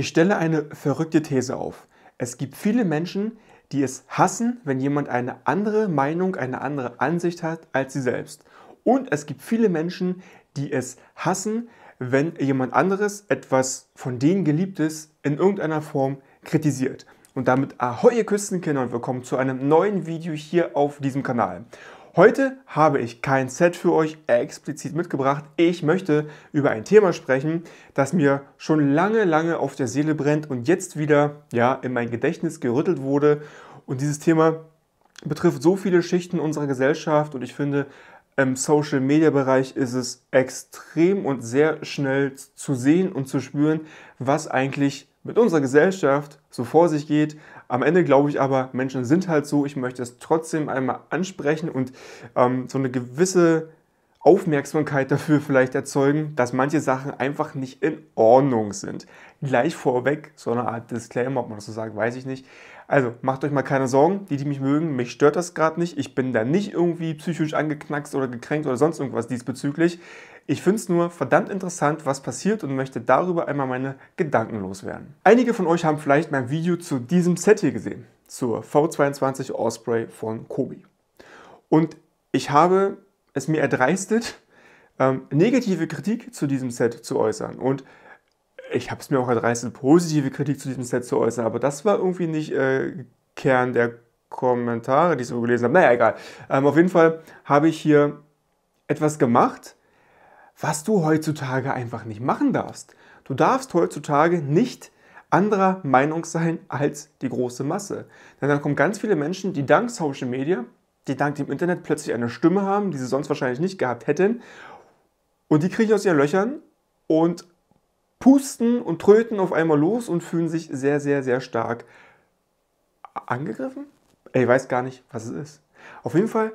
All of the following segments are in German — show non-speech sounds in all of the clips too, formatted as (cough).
Ich stelle eine verrückte These auf. Es gibt viele Menschen, die es hassen, wenn jemand eine andere Meinung, eine andere Ansicht hat als sie selbst. Und es gibt viele Menschen, die es hassen, wenn jemand anderes etwas von denen Geliebtes in irgendeiner Form kritisiert. Und damit ahoi ihr Küstenkinder und willkommen zu einem neuen Video hier auf diesem Kanal. Heute habe ich kein Set für euch explizit mitgebracht. Ich möchte über ein Thema sprechen, das mir schon lange, lange auf der Seele brennt und jetzt wieder ja, in mein Gedächtnis gerüttelt wurde. Und dieses Thema betrifft so viele Schichten unserer Gesellschaft und ich finde, im Social-Media-Bereich ist es extrem und sehr schnell zu sehen und zu spüren, was eigentlich mit unserer Gesellschaft so vor sich geht. Am Ende glaube ich aber, Menschen sind halt so. Ich möchte es trotzdem einmal ansprechen und ähm, so eine gewisse Aufmerksamkeit dafür vielleicht erzeugen, dass manche Sachen einfach nicht in Ordnung sind. Gleich vorweg, so eine Art Disclaimer, ob man das so sagt, weiß ich nicht. Also macht euch mal keine Sorgen, die, die mich mögen, mich stört das gerade nicht. Ich bin da nicht irgendwie psychisch angeknackst oder gekränkt oder sonst irgendwas diesbezüglich. Ich finde es nur verdammt interessant, was passiert und möchte darüber einmal meine Gedanken loswerden. Einige von euch haben vielleicht mein Video zu diesem Set hier gesehen, zur V22 Osprey von Kobi. Und ich habe es mir erdreistet, ähm, negative Kritik zu diesem Set zu äußern. Und ich habe es mir auch erdreistet, positive Kritik zu diesem Set zu äußern, aber das war irgendwie nicht äh, Kern der Kommentare, die ich so gelesen habe. Naja, egal. Ähm, auf jeden Fall habe ich hier etwas gemacht, was du heutzutage einfach nicht machen darfst. Du darfst heutzutage nicht anderer Meinung sein als die große Masse. Denn dann kommen ganz viele Menschen, die dank Social Media, die dank dem Internet plötzlich eine Stimme haben, die sie sonst wahrscheinlich nicht gehabt hätten. Und die kriege ich aus ihren Löchern und pusten und tröten auf einmal los und fühlen sich sehr, sehr, sehr stark angegriffen. Ich weiß gar nicht, was es ist. Auf jeden Fall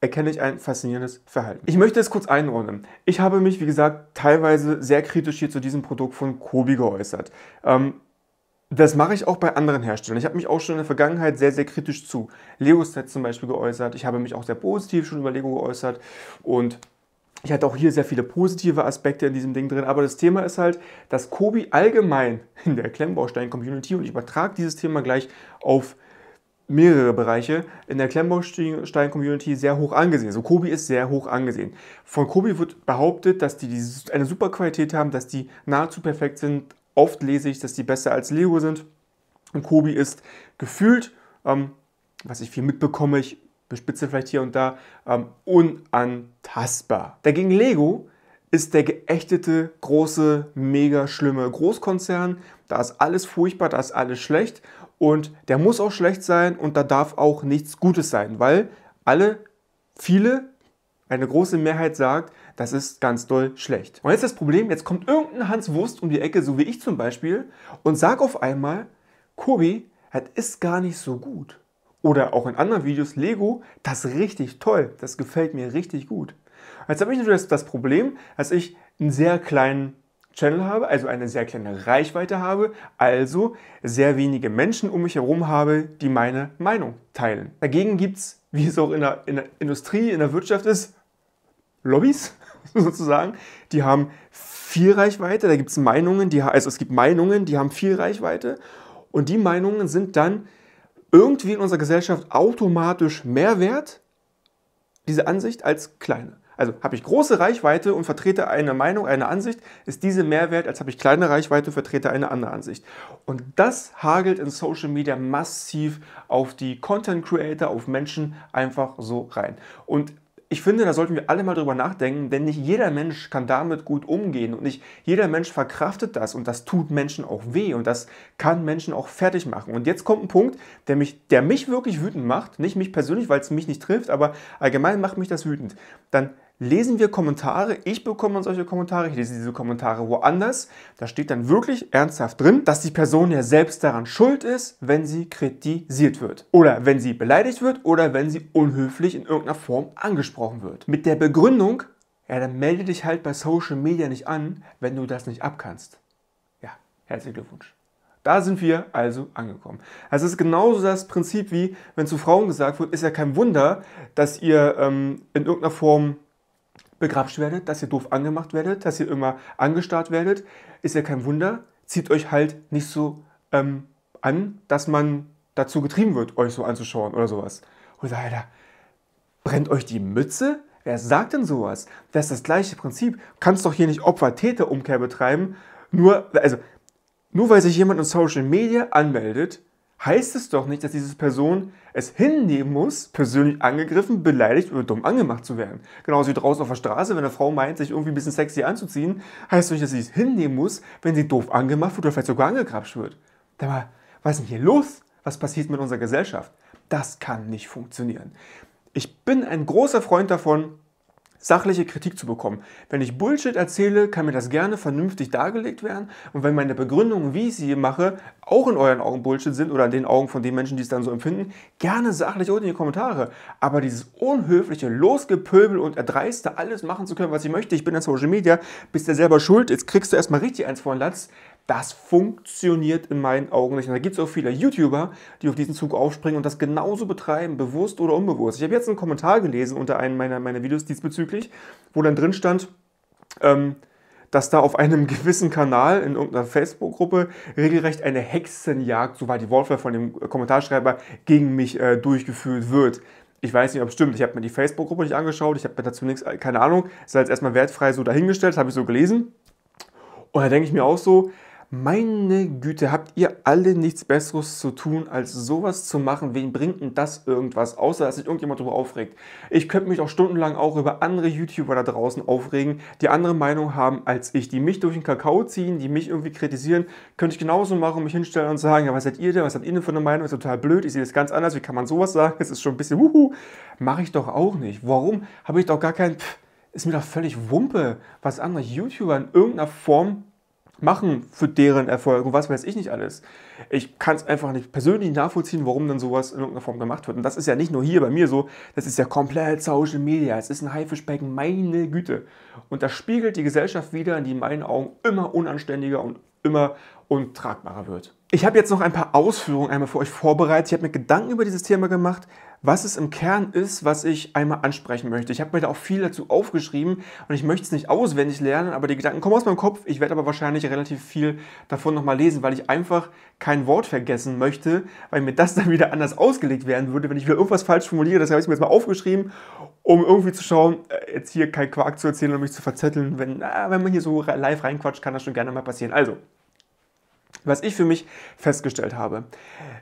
erkenne ich ein faszinierendes Verhalten. Ich möchte es kurz einordnen. Ich habe mich, wie gesagt, teilweise sehr kritisch hier zu diesem Produkt von Kobi geäußert. Ähm, das mache ich auch bei anderen Herstellern. Ich habe mich auch schon in der Vergangenheit sehr, sehr kritisch zu Lego-Sets zum Beispiel geäußert. Ich habe mich auch sehr positiv schon über Lego geäußert und ich hatte auch hier sehr viele positive Aspekte in diesem Ding drin, aber das Thema ist halt, dass Kobi allgemein (laughs) in der Klemmbaustein-Community, und ich übertrage dieses Thema gleich auf mehrere Bereiche, in der Klemmbaustein-Community sehr hoch angesehen. ist. also Kobi ist sehr hoch angesehen. Von Kobi wird behauptet, dass die eine super Qualität haben, dass die nahezu perfekt sind, oft lese ich, dass die besser als Lego sind. Und Kobi ist gefühlt, ähm, was ich viel mitbekomme, ich Bespitze vielleicht hier und da, ähm, unantastbar. Dagegen Lego ist der geächtete, große, mega schlimme Großkonzern. Da ist alles furchtbar, da ist alles schlecht und der muss auch schlecht sein und da darf auch nichts Gutes sein, weil alle, viele, eine große Mehrheit sagt, das ist ganz doll schlecht. Und jetzt das Problem, jetzt kommt irgendein Hans Wurst um die Ecke, so wie ich zum Beispiel, und sagt auf einmal, Kobi, das ist gar nicht so gut oder auch in anderen Videos Lego, das ist richtig toll, das gefällt mir richtig gut. Jetzt habe ich natürlich das, Problem, dass ich einen sehr kleinen Channel habe, also eine sehr kleine Reichweite habe, also sehr wenige Menschen um mich herum habe, die meine Meinung teilen. Dagegen gibt es, wie es auch in der, in der Industrie, in der Wirtschaft ist, Lobbys (laughs) sozusagen, die haben viel Reichweite, da gibt es Meinungen, die, also es gibt Meinungen, die haben viel Reichweite und die Meinungen sind dann irgendwie in unserer Gesellschaft automatisch mehr wert, diese Ansicht, als kleine. Also habe ich große Reichweite und vertrete eine Meinung, eine Ansicht, ist diese mehr wert, als habe ich kleine Reichweite und vertrete eine andere Ansicht. Und das hagelt in Social Media massiv auf die Content Creator, auf Menschen einfach so rein. Und ich finde, da sollten wir alle mal drüber nachdenken, denn nicht jeder Mensch kann damit gut umgehen und nicht jeder Mensch verkraftet das und das tut Menschen auch weh und das kann Menschen auch fertig machen. Und jetzt kommt ein Punkt, der mich, der mich wirklich wütend macht, nicht mich persönlich, weil es mich nicht trifft, aber allgemein macht mich das wütend. Dann lesen wir Kommentare. Ich bekomme solche Kommentare, ich lese diese Kommentare woanders. Da steht dann wirklich ernsthaft drin, dass die Person ja selbst daran schuld ist, wenn sie kritisiert wird. Oder wenn sie beleidigt wird oder wenn sie unhöflich in irgendeiner Form angesprochen wird. Mit der Begründung, ja, dann melde dich halt bei Social Media nicht an, wenn du das nicht abkannst. Ja, herzlichen Glückwunsch. Da sind wir also angekommen. Also es ist genauso das Prinzip wie, wenn zu Frauen gesagt wird, ist ja kein Wunder, dass ihr ähm, in irgendeiner Form begrapscht werdet, dass ihr doof angemacht werdet, dass ihr immer angestarrt werdet, ist ja kein Wunder. Zieht euch halt nicht so ähm, an, dass man dazu getrieben wird, euch so anzuschauen oder sowas. Und Alter, brennt euch die Mütze? Wer sagt denn sowas? Das ist das gleiche Prinzip. Kannst doch hier nicht Opfer-Täter-Umkehr betreiben, nur, also, nur weil sich jemand in Social Media anmeldet, heißt es doch nicht, dass diese Person es hinnehmen muss, persönlich angegriffen, beleidigt oder dumm angemacht zu werden. Genauso wie draußen auf der Straße, wenn eine Frau meint, sich irgendwie ein bisschen sexy anzuziehen, heißt es doch nicht, dass sie es hinnehmen muss, wenn sie doof angemacht wird oder vielleicht sogar angegrapscht wird. Da was ist denn hier los? Was passiert mit unserer Gesellschaft? Das kann nicht funktionieren. Ich bin ein großer Freund davon, sachliche Kritik zu bekommen. Wenn ich Bullshit erzähle, kann mir das gerne vernünftig dargelegt werden. Und wenn meine Begründungen, wie ich sie mache, auch in euren Augen Bullshit sind oder in den Augen von den Menschen, die es dann so empfinden, gerne sachlich unten in die Kommentare. Aber dieses unhöfliche Losgepöbel und Erdreiste, alles machen zu können, was ich möchte, ich bin in Social Media, bist ja selber schuld, jetzt kriegst du erstmal richtig eins vor den Latz, das funktioniert in meinen Augen nicht. Und da gibt es auch viele YouTuber, die auf diesen Zug aufspringen und das genauso betreiben, bewusst oder unbewusst. Ich habe jetzt einen Kommentar gelesen unter einem meiner, meiner Videos diesbezüglich, wo dann drin stand, ähm, dass da auf einem (laughs) gewissen Kanal in irgendeiner Facebook-Gruppe regelrecht eine Hexenjagd, so war die Wortwahl von dem Kommentarschreiber, gegen mich äh, durchgeführt wird. Ich weiß nicht, ob es stimmt. Ich habe mir die Facebook-Gruppe nicht angeschaut. Ich habe mir dazu nichts, keine Ahnung. Ist halt erstmal wertfrei so dahingestellt, habe ich so gelesen. Und da denke ich mir auch so, meine Güte, habt ihr alle nichts Besseres zu tun, als sowas zu machen? Wen bringt denn das irgendwas, außer dass sich irgendjemand darüber aufregt? Ich könnte mich auch stundenlang auch über andere YouTuber da draußen aufregen, die andere Meinung haben als ich, die mich durch den Kakao ziehen, die mich irgendwie kritisieren. Könnte ich genauso machen, mich hinstellen und sagen, ja, was seid ihr denn, was habt ihr denn für eine Meinung? ist total blöd, ich sehe das ganz anders, wie kann man sowas sagen? Es ist schon ein bisschen, wuhu, mache ich doch auch nicht. Warum habe ich doch gar keinen... ist mir doch völlig Wumpe, was andere YouTuber in irgendeiner Form machen für deren Erfolg und was weiß ich nicht alles. Ich kann es einfach nicht persönlich nachvollziehen, warum dann sowas in irgendeiner Form gemacht wird. Und das ist ja nicht nur hier bei mir so, das ist ja komplett Social Media, es ist ein Haifischbecken, meine Güte. Und das spiegelt die Gesellschaft wieder, die in meinen Augen immer unanständiger und immer untragbarer wird. Ich habe jetzt noch ein paar Ausführungen einmal für euch vorbereitet. Ich habe mir Gedanken über dieses Thema gemacht, was es im Kern ist, was ich einmal ansprechen möchte. Ich habe mir da auch viel dazu aufgeschrieben und ich möchte es nicht auswendig lernen, aber die Gedanken kommen aus meinem Kopf. Ich werde aber wahrscheinlich relativ viel davon nochmal lesen, weil ich einfach kein Wort vergessen möchte, weil mir das (laughs) dann wieder anders ausgelegt werden würde, wenn ich wieder irgendwas falsch formuliere. Das habe ich mir jetzt mal aufgeschrieben, um irgendwie zu schauen, äh, jetzt hier kein Quark zu erzählen und mich zu verzetteln. Wenn, na, ah, wenn man hier so live reinquatscht, kann das schon gerne mal passieren. Also, was ich für mich festgestellt habe,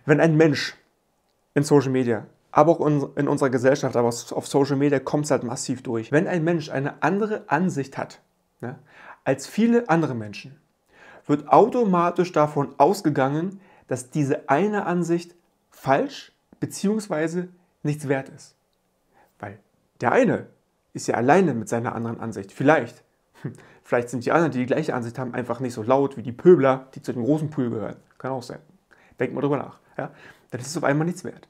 wenn ein Mensch in Social Media aber auch in unserer Gesellschaft, aber auf Social Media kommt es halt massiv durch. Wenn ein Mensch eine andere Ansicht hat ne, als viele andere Menschen, wird automatisch davon ausgegangen, dass diese eine Ansicht falsch bzw. nichts wert ist. Weil der eine ist ja alleine mit seiner anderen Ansicht. Vielleicht. Hm. Vielleicht sind die anderen, die die gleiche Ansicht haben, einfach nicht so laut wie die Pöbler, die zu dem großen Pool gehören. Kann auch sein. Denkt mal drüber nach. Ja? Dann ist es auf einmal nichts wert.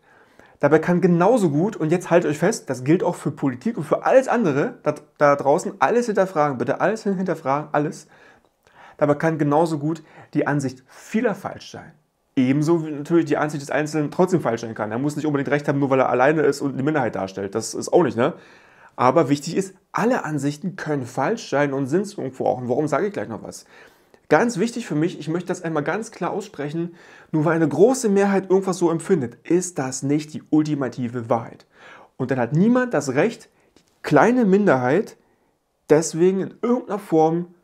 Dabei kann genauso gut, und jetzt haltet euch fest, das gilt auch für Politik und für alles andere da, da draußen, alles hinterfragen, bitte alles hinterfragen, alles. Dabei kann genauso gut die Ansicht vieler falsch sein. Ebenso wie natürlich die Ansicht des Einzelnen trotzdem falsch sein kann. Er muss nicht unbedingt recht haben, nur weil er alleine ist und eine Minderheit darstellt. Das ist auch nicht, ne? Aber wichtig ist, alle Ansichten können falsch sein und sind es irgendwo auch. Und warum sage ich gleich noch was? Ganz wichtig für mich, ich möchte das einmal ganz klar aussprechen, nur weil eine große Mehrheit irgendwas so empfindet, ist das nicht die ultimative Wahrheit. Und dann hat niemand das Recht, die kleine Minderheit deswegen in irgendeiner Form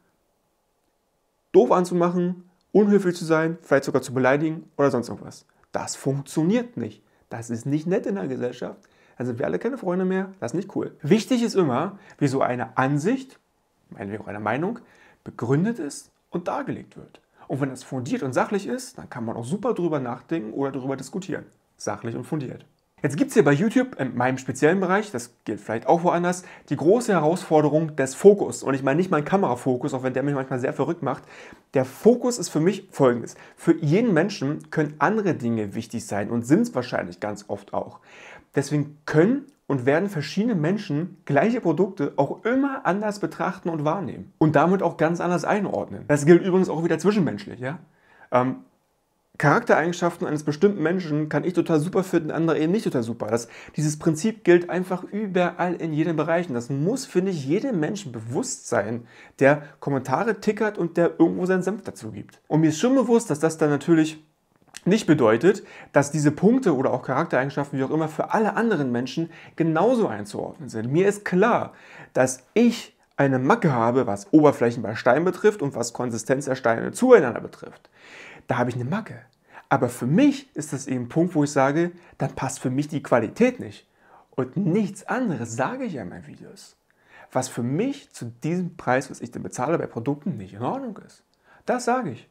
doof anzumachen, unhöflich zu sein, vielleicht sogar zu beleidigen oder sonst irgendwas. Das funktioniert nicht. Das ist nicht nett in der Gesellschaft. Dann sind wir alle keine Freunde mehr. Das ist nicht cool. Wichtig ist immer, wie so eine Ansicht, meinetwegen auch eine Meinung, begründet ist und dargelegt wird. Und wenn das fundiert und sachlich ist, dann kann man auch super drüber nachdenken oder darüber diskutieren. Sachlich und fundiert. Jetzt gibt es hier bei YouTube, in meinem speziellen Bereich, das gilt vielleicht auch woanders, die große Herausforderung des Fokus. Und ich meine nicht meinen Kamerafokus, auch wenn der mich manchmal sehr verrückt macht. Der Fokus ist für mich folgendes. Für jeden Menschen können andere Dinge wichtig sein und sind es wahrscheinlich ganz oft auch. Deswegen können und werden verschiedene Menschen gleiche Produkte auch immer anders betrachten und wahrnehmen und damit auch ganz anders einordnen. Das gilt übrigens auch wieder zwischenmenschlich. Ja? Ähm, Charaktereigenschaften eines bestimmten Menschen kann ich total super finden, andere eben nicht total super. Das, dieses Prinzip gilt einfach überall in jedem Bereich. Und das muss, finde ich, jedem Menschen bewusst sein, der Kommentare tickert und der irgendwo seinen Senf dazu gibt. Und mir ist schon bewusst, dass das dann natürlich nicht bedeutet, dass diese Punkte oder auch Charaktereigenschaften, wie auch immer, für alle anderen Menschen genauso einzuordnen sind. Mir ist klar, dass ich eine Macke habe, was Oberflächen bei Steinen betrifft und was Konsistenz der Steine zueinander betrifft. Da habe ich eine Macke. Aber für mich ist das eben ein Punkt, wo ich sage, dann passt für mich die Qualität nicht. Und nichts anderes sage ich ja in meinen Videos. Was für mich zu diesem Preis, was ich denn bezahle bei Produkten, nicht in Ordnung ist. Das sage ich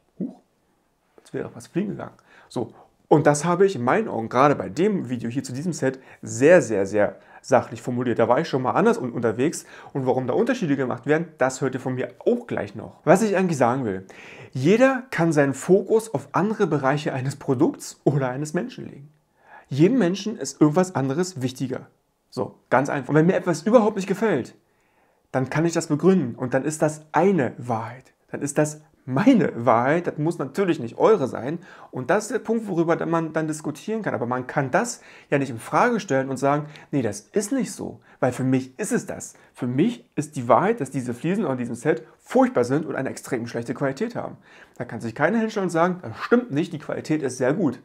es wäre was fliegen gegangen. So, und das habe ich in meinen Augen, gerade bei dem Video hier zu diesem Set, sehr, sehr, sehr sachlich formuliert. Da war ich schon mal anders und unterwegs und warum da Unterschiede gemacht werden, das hört ihr von mir auch gleich noch. Was ich eigentlich sagen will, jeder kann seinen Fokus auf andere Bereiche eines Produkts oder eines Menschen legen. Jedem Menschen ist irgendwas anderes wichtiger. So, ganz einfach. Und wenn mir etwas überhaupt nicht gefällt, dann kann ich das begründen und dann ist das eine Wahrheit. Dann ist das meine Wahrheit, das muss natürlich nicht eure sein. Und das ist der Punkt, worüber man dann diskutieren kann. Aber man kann das ja nicht in Frage stellen und sagen, nee, das ist nicht so. Weil für mich ist es das. Für mich ist die Wahrheit, dass diese Fliesen an diesem Set furchtbar sind und eine extrem schlechte Qualität haben. Da kann sich keiner hinstellen und sagen, das stimmt nicht, die Qualität ist sehr gut.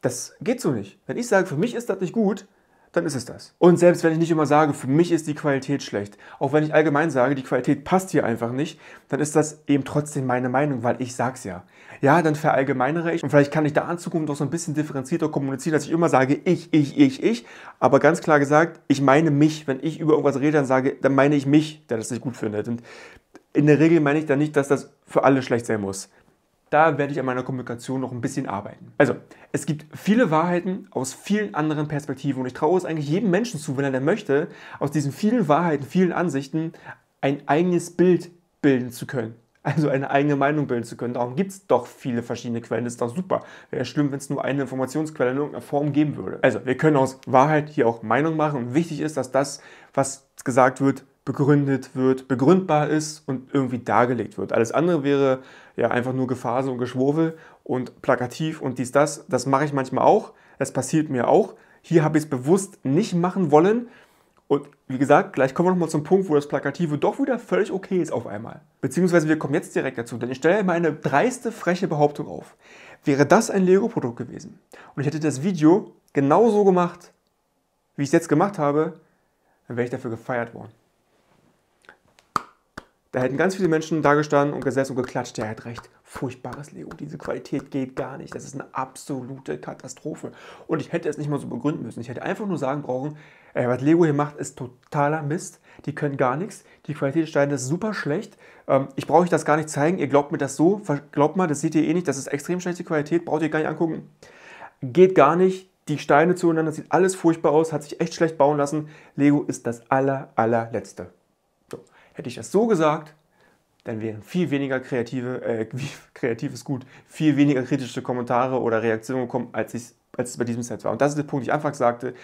Das geht so nicht. Wenn ich sage, für mich ist das nicht gut, dann ist es das. Und selbst wenn ich nicht immer sage, für mich ist die Qualität schlecht, auch wenn ich allgemein sage, die Qualität passt hier einfach nicht, dann ist das eben trotzdem meine Meinung, weil ich sag's ja. Ja, dann verallgemeinere ich und vielleicht kann ich da in Zukunft auch so ein bisschen differenzierter kommunizieren, dass ich immer sage, ich, ich, ich, ich, aber ganz klar gesagt, ich meine mich. Wenn ich über irgendwas rede, dann sage, dann meine ich mich, der das nicht gut findet. Und in der Regel meine ich dann nicht, dass das für alle schlecht sein muss da werde ich an meiner Kommunikation noch ein bisschen arbeiten. Also, es gibt viele Wahrheiten aus vielen anderen Perspektiven und ich traue es eigentlich jedem Menschen zu, wenn er denn möchte, aus diesen vielen Wahrheiten, vielen Ansichten ein eigenes Bild bilden zu können. Also eine eigene Meinung bilden zu können. Darum gibt es doch viele verschiedene Quellen. Das ist doch super. Wäre schlimm, wenn es nur eine Informationsquelle in irgendeiner Form geben würde. Also, wir können aus Wahrheit hier auch Meinung machen und wichtig ist, dass das, was gesagt wird, begründet wird, begründbar ist und irgendwie dargelegt wird. Alles andere wäre ja einfach nur Gefase und Geschwurbel und plakativ und dies, das. Das mache ich manchmal auch. Es passiert mir auch. Hier habe ich es bewusst nicht machen wollen. Und wie gesagt, gleich kommen wir nochmal zum Punkt, wo das Plakative doch wieder völlig okay ist auf einmal. Beziehungsweise wir kommen jetzt direkt dazu, denn ich stelle mal eine dreiste, freche Behauptung auf. Wäre das ein Lego-Produkt gewesen und ich hätte das Video genauso gemacht, wie ich es jetzt gemacht habe, dann wäre ich dafür gefeiert worden. Da hätten ganz viele Menschen da gestanden und gesessen und geklatscht, der hat recht. Furchtbares Lego, diese Qualität geht gar nicht. Das ist eine absolute Katastrophe. Und ich hätte es nicht mal so begründen müssen. Ich hätte einfach nur sagen brauchen, äh, was Lego hier macht, ist totaler Mist. Die können gar nichts. Die Qualität des Steines ist super schlecht. Ähm, ich brauche euch das gar nicht zeigen. Ihr glaubt mir das so. Glaubt mal, das seht ihr eh nicht. Das ist extrem schlechte Qualität. Braucht ihr gar nicht angucken. Geht gar nicht die Steine zueinander, sieht alles furchtbar aus, hat sich echt schlecht bauen lassen. Lego ist das aller, allerletzte. Hätte ich das so gesagt, dann wären viel weniger kreative, äh, (laughs) kreatives Gut, viel weniger kritische Kommentare oder Reaktionen gekommen, als, ich, als es bei diesem Set war. Und das ist der Punkt, den ich anfangs sagte.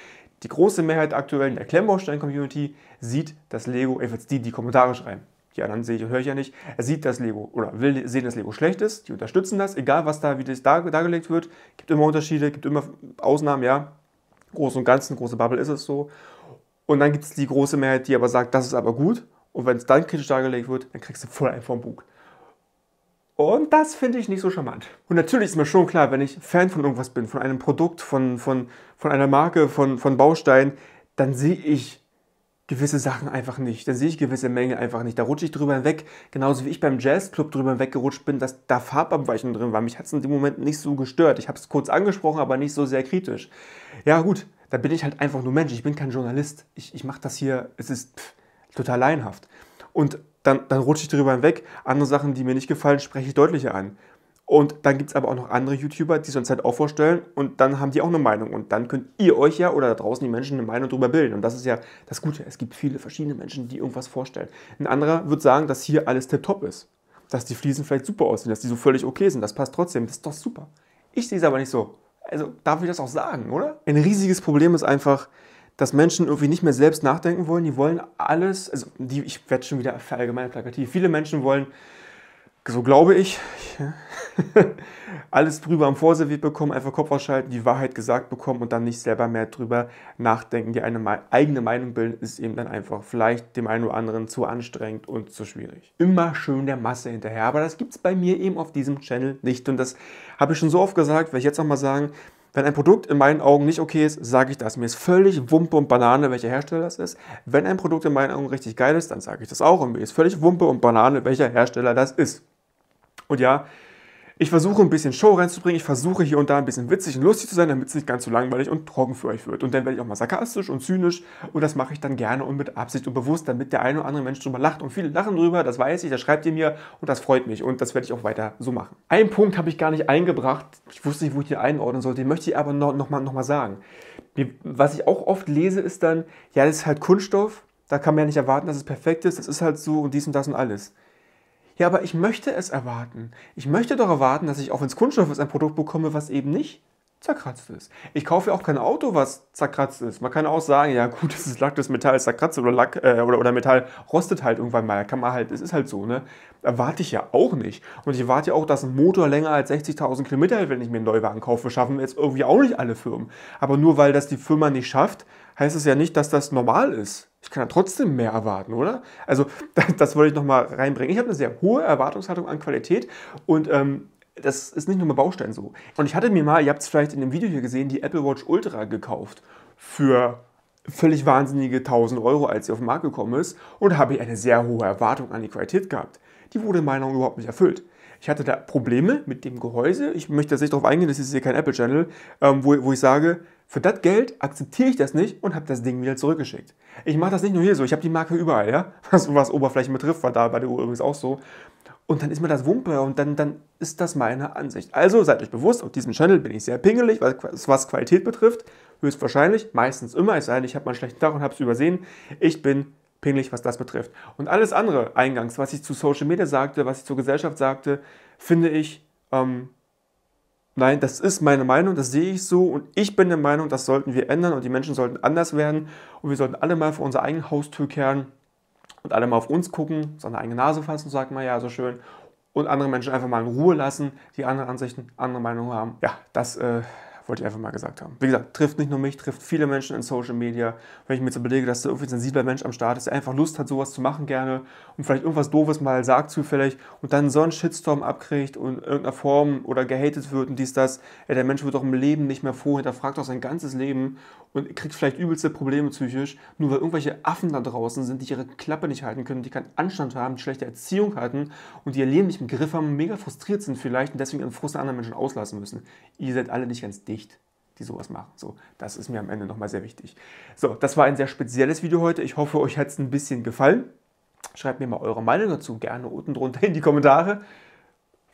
Die große Mehrheit aktuell in der Klemmbaustein-Community sieht das Lego, jedenfalls die, die Kommentare schreiben. Die anderen sehe ich und höre ich ja nicht. Er sieht das Lego oder will sehen, dass Lego schlecht ist. Die unterstützen das, egal was da, wie das dar, dargelegt wird. Gibt immer Unterschiede, gibt immer Ausnahmen, ja. Groß und Ganzen, große Bubble ist es so. Und dann gibt es die große Mehrheit, die aber sagt, das ist aber gut und wenn es dann kritisch dargelegt wird, dann kriegst du voll einen vom Bug. Und das finde ich nicht so charmant. Und natürlich ist mir schon klar, wenn ich Fan von irgendwas bin, von einem Produkt, von, von, von einer Marke, von, von Baustein, dann sehe ich gewisse Sachen einfach nicht. Dann sehe ich gewisse Mängel einfach nicht. Da rutsche ich drüber hinweg, genauso wie ich beim Jazzclub drüber hinweggerutscht bin, dass da Farbabweichungen drin waren. Mich hat es in dem Moment nicht so gestört. Ich habe es kurz angesprochen, aber nicht so sehr kritisch. Ja gut, da bin ich halt einfach nur Mensch. Ich bin kein Journalist. Ich, ich mache das hier, es ist... Pff total laienhaft. Und dann, dann rutsche ich darüber hinweg. Andere Sachen, die mir nicht gefallen, spreche ich deutlicher an. Und dann gibt es aber auch noch andere YouTuber, die es uns halt auch vorstellen und dann haben die auch eine Meinung. Und dann könnt ihr euch ja oder da draußen die Menschen eine Meinung darüber bilden. Und das ist ja das Gute. Es gibt viele verschiedene Menschen, die irgendwas vorstellen. Ein anderer wird sagen, dass hier alles tipptopp ist. Dass die Fliesen vielleicht super aussehen, dass die so völlig okay sind. Das passt trotzdem. Das ist doch super. Ich sehe es aber nicht so. Also darf ich das auch sagen, oder? Ein riesiges Problem ist einfach, dass Menschen irgendwie nicht mehr selbst nachdenken wollen. Die wollen alles, also die, ich werde schon wieder verallgemein plakativ. Viele Menschen wollen, so glaube ich, (laughs) alles drüber am Vorserviert bekommen, einfach Kopf ausschalten, die Wahrheit gesagt bekommen und dann nicht selber mehr drüber nachdenken. Die eine eigene Meinung bilden ist eben dann einfach vielleicht dem einen oder anderen zu anstrengend und zu schwierig. Immer schön der Masse hinterher, aber das gibt es bei mir eben auf diesem Channel nicht. Und das habe ich schon so oft gesagt, werde ich jetzt auch mal sagen, wenn ein Produkt in meinen Augen nicht okay ist, sage ich das. Mir ist völlig Wumpe und Banane, welcher Hersteller das ist. Wenn ein Produkt in meinen Augen richtig geil ist, dann sage ich das auch. Und mir ist völlig Wumpe und Banane, welcher Hersteller das ist. Und ja, ich versuche ein bisschen Show reinzubringen, ich versuche hier und da ein bisschen witzig und lustig zu sein, damit es nicht ganz so langweilig und trocken für euch wird. Und dann werde ich auch mal sarkastisch und zynisch und das mache ich dann gerne und mit Absicht und bewusst, damit der eine oder andere Mensch drüber lacht. Und viele lachen drüber, das weiß ich, das schreibt ihr mir und das freut mich und das werde ich auch weiter so machen. Einen Punkt habe ich gar nicht eingebracht, ich wusste nicht, wo ich den einordnen sollte, den möchte ich aber nochmal noch noch mal sagen. Was ich auch oft lese, ist dann, ja, das ist halt Kunststoff, da kann man ja nicht erwarten, dass es perfekt ist, das ist halt so und dies und das und alles. Ja, aber ich möchte es erwarten. Ich möchte doch erwarten, dass ich auch ins Kunststoff ist, ein Produkt bekomme, was eben nicht zerkratzt ist. Ich kaufe ja auch kein Auto, was zerkratzt ist. Man kann auch sagen, ja gut, (laughs) das ist Lack, das Metall ist zerkratzt oder Lack äh, oder, oder Metall rostet halt irgendwann mal. Kann man halt, es ist halt so, ne? Erwarte ich ja auch nicht. Und ich erwarte ja auch, dass ein Motor länger als 60.000 Kilometer hält, wenn ich mir einen Neuwagen kaufe. Schaffen jetzt irgendwie auch nicht alle Firmen. Aber nur weil das die Firma nicht schafft, heißt es ja nicht, dass das normal ist ich kann ja trotzdem mehr erwarten, oder? Also (laughs) das, das wollte ich nochmal reinbringen. Ich habe eine sehr hohe Erwartungshaltung an Qualität und ähm, das ist nicht nur bei Baustein so. Und ich hatte mir mal, ihr habt es vielleicht in dem Video hier gesehen, die Apple Watch Ultra gekauft für völlig wahnsinnige 1000 Euro, als sie auf den Markt gekommen ist und habe eine sehr hohe Erwartung an die Qualität gehabt. Die wurde in meiner Meinung überhaupt nicht erfüllt. Ich hatte da Probleme mit dem Gehäuse. Ich möchte jetzt nicht darauf eingehen, das ist hier kein Apple-Channel, ähm, wo, wo ich sage, für das Geld akzeptiere ich das nicht und habe das Ding wieder zurückgeschickt. Ich mache das nicht nur hier so, ich habe die Marke überall, ja? (laughs) Was, was Oberflächen betrifft, war da bei der Uhr übrigens auch so. Und dann ist mir das Wumpe und dann, dann ist das meine Ansicht. Also seid euch bewusst, auf diesem Channel bin ich sehr pingelig, was, was Qualität betrifft. Höchstwahrscheinlich, meistens immer, es sei denn, ich habe mal einen schlechten Tag und habe es übersehen. Ich bin pingelig, was das betrifft. Und alles andere eingangs, was ich zu Social Media sagte, was ich zur Gesellschaft sagte, finde ich ähm, nein, das ist meine Meinung, das sehe ich so und ich bin der Meinung, das sollten wir ändern und die Menschen sollten anders werden und wir sollten alle mal vor unsere eigene Haustür kehren und alle mal auf uns gucken, seine eigene Nase fassen, sagt man ja so schön und andere Menschen einfach mal in Ruhe lassen, die andere Ansichten, andere Meinungen haben. Ja, das äh, wollte ich einfach mal gesagt haben. Wie gesagt, trifft nicht nur mich, trifft viele Menschen in Social Media. Wenn ich mir so belege, dass da irgendwie ein sensibler Mensch am Start ist, der einfach Lust hat, sowas zu machen gerne und vielleicht irgendwas Doofes mal sagt zufällig und dann so einen Shitstorm abkriegt und in irgendeiner Form oder gehatet wird und dies, das. Ja, der Mensch wird doch im Leben nicht mehr froh, hinterfragt auch sein ganzes Leben und kriegt vielleicht übelste Probleme psychisch, nur weil irgendwelche Affen da draußen sind, die ihre Klappe nicht halten können, die keinen Anstand haben, die schlechte Erziehung hatten und die ihr Leben nicht im Griff haben, mega frustriert sind vielleicht und deswegen ihren Frust an anderen Menschen auslassen müssen. Ihr seid alle nicht ganz dicht nicht, die sowas machen. So, das ist mir am Ende nochmal sehr wichtig. So, das war ein sehr spezielles Video heute. Ich hoffe, euch hat es ein bisschen gefallen. Schreibt mir mal eure Meinung dazu gerne unten drunter in die Kommentare.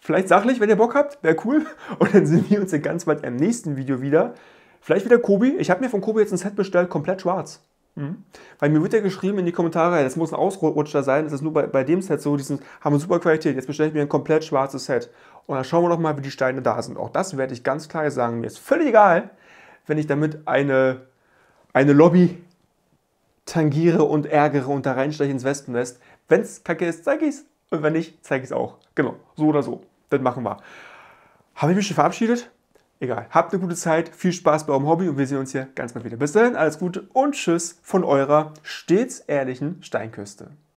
Vielleicht sachlich, wenn ihr Bock habt, wäre cool. Und dann sehen wir uns ja ganz bald im nächsten Video wieder. Vielleicht wieder Kobi. Ich habe mir von Kobi jetzt ein Set bestellt, komplett schwarz. Mhm. Weil mir wird ja geschrieben in die Kommentare, das muss ein Ausrutscher sein, das ist nur bei, bei dem Set so, diesen haben super Qualität, jetzt bestelle ich mir ein komplett schwarzes Set. Und dann schauen wir doch mal, wie die Steine da sind. Auch das werde ich ganz klar sagen. Mir ist völlig egal, wenn ich damit eine, eine Lobby tangiere und ärgere und da reinsteche ins Wespennest. Wenn es kacke ist, zeige ich es. Und wenn nicht, zeige ich es auch. Genau, so oder so. Das machen wir. Habe ich mich schon verabschiedet? Egal. Habt eine gute Zeit, viel Spaß bei eurem Hobby und wir sehen uns hier ganz bald wieder. Bis dahin, alles Gute und Tschüss von eurer stets ehrlichen Steinküste.